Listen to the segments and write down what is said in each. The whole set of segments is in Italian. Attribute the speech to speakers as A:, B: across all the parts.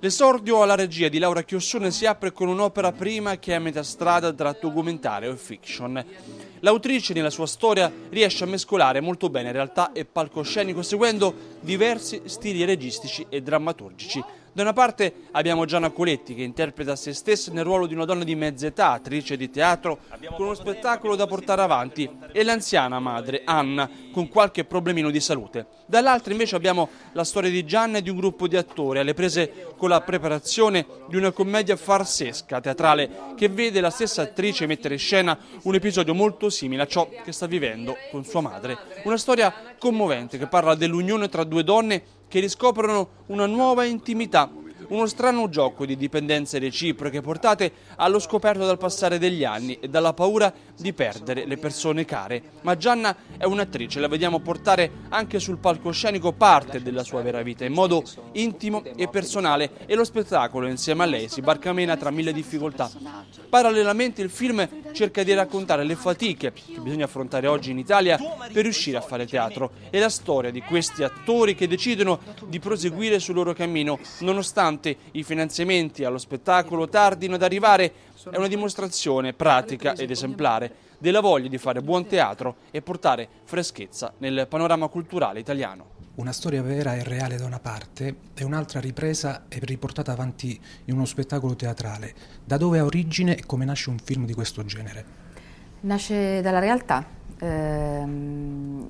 A: L'esordio alla regia di Laura Chiossone si apre con un'opera prima che è a metà strada tra documentario e fiction. L'autrice nella sua storia riesce a mescolare molto bene realtà e palcoscenico seguendo diversi stili registici e drammaturgici. Da una parte abbiamo Gianna Coletti che interpreta se stessa nel ruolo di una donna di mezza età, attrice di teatro, con uno spettacolo da portare avanti, e l'anziana madre, Anna, con qualche problemino di salute. Dall'altra invece abbiamo la storia di Gianna e di un gruppo di attori alle prese con la preparazione di una commedia farsesca teatrale che vede la stessa attrice mettere in scena un episodio molto simile a ciò che sta vivendo con sua madre. Una storia commovente che parla dell'unione tra due due donne che riscoprono una nuova intimità uno strano gioco di dipendenze reciproche portate allo scoperto dal passare degli anni e dalla paura di perdere le persone care. Ma Gianna è un'attrice, la vediamo portare anche sul palcoscenico parte della sua vera vita in modo intimo e personale e lo spettacolo insieme a lei si barcamena tra mille difficoltà. Parallelamente il film cerca di raccontare le fatiche che bisogna affrontare oggi in Italia per riuscire a fare teatro e la storia di questi attori che decidono di proseguire sul loro cammino nonostante nonostante i finanziamenti allo spettacolo tardino ad arrivare, è una dimostrazione pratica ed esemplare della voglia di fare buon teatro e portare freschezza nel panorama culturale italiano.
B: Una storia vera e reale da una parte e un'altra ripresa e riportata avanti in uno spettacolo teatrale. Da dove ha origine e come nasce un film di questo genere?
C: Nasce dalla realtà. Eh,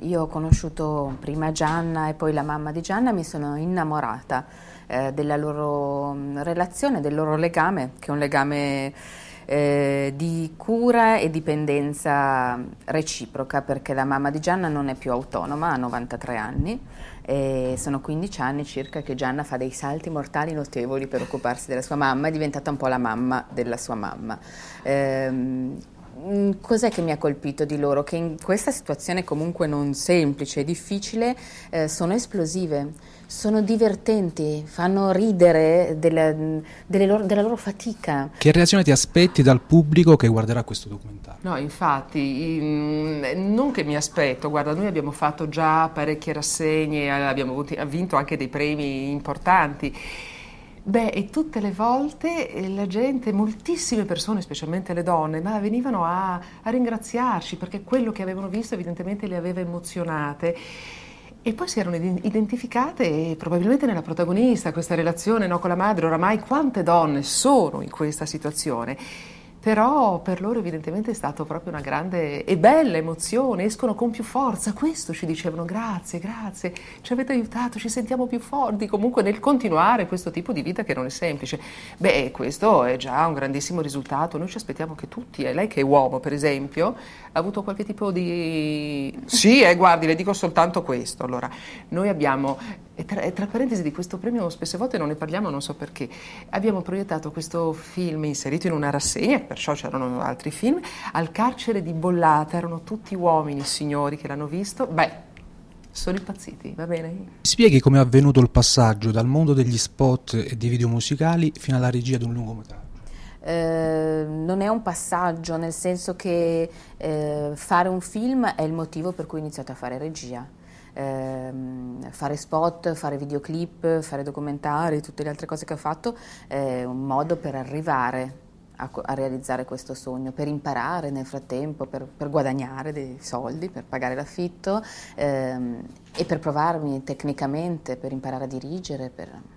C: io ho conosciuto prima Gianna e poi la mamma di Gianna, mi sono innamorata eh, della loro mm, relazione, del loro legame, che è un legame eh, di cura e dipendenza reciproca, perché la mamma di Gianna non è più autonoma, ha 93 anni e sono 15 anni circa che Gianna fa dei salti mortali notevoli per occuparsi della sua mamma, è diventata un po' la mamma della sua mamma. Eh, Mm, cos'è che mi ha colpito di loro? Che in questa situazione comunque non semplice e difficile eh, sono esplosive, sono divertenti, fanno ridere della, loro, della loro fatica.
B: Che reazione ti aspetti dal pubblico che guarderà questo documentario?
D: No, infatti, in, non che mi aspetto, guarda, noi abbiamo fatto già parecchie rassegne, abbiamo vinto anche dei premi importanti. Beh, e tutte le volte eh, la gente, moltissime persone, specialmente le donne, ma venivano a, a ringraziarci perché quello che avevano visto evidentemente le aveva emozionate. E poi si erano identificate e probabilmente nella protagonista, questa relazione no, con la madre, oramai quante donne sono in questa situazione. Però per loro evidentemente è stata proprio una grande e bella emozione, escono con più forza, questo ci dicevano grazie, grazie, ci avete aiutato, ci sentiamo più forti comunque nel continuare questo tipo di vita che non è semplice. Beh, questo è già un grandissimo risultato, noi ci aspettiamo che tutti, eh, lei che è uomo per esempio, ha avuto qualche tipo di... Sì, eh, guardi, le dico soltanto questo, allora, noi abbiamo e tra, e tra, parentesi di questo premio spesse volte non ne parliamo, non so perché. Abbiamo proiettato questo film inserito in una rassegna, perciò c'erano altri film, al carcere di Bollata, erano tutti uomini, signori che l'hanno visto. Beh, sono impazziti, va bene?
B: Spieghi come è avvenuto il passaggio dal mondo degli spot e dei video musicali fino alla regia di un lungometraggio.
D: Eh,
C: non è un passaggio, nel senso che eh, fare un film è il motivo per cui ho iniziato a fare regia ehm, fare spot, fare videoclip, fare documentari, tutte le altre cose che ho fatto, è un modo per arrivare a, a realizzare questo sogno, per imparare nel frattempo, per, per guadagnare dei soldi, per pagare l'affitto ehm, e per provarmi tecnicamente, per imparare a dirigere. Per,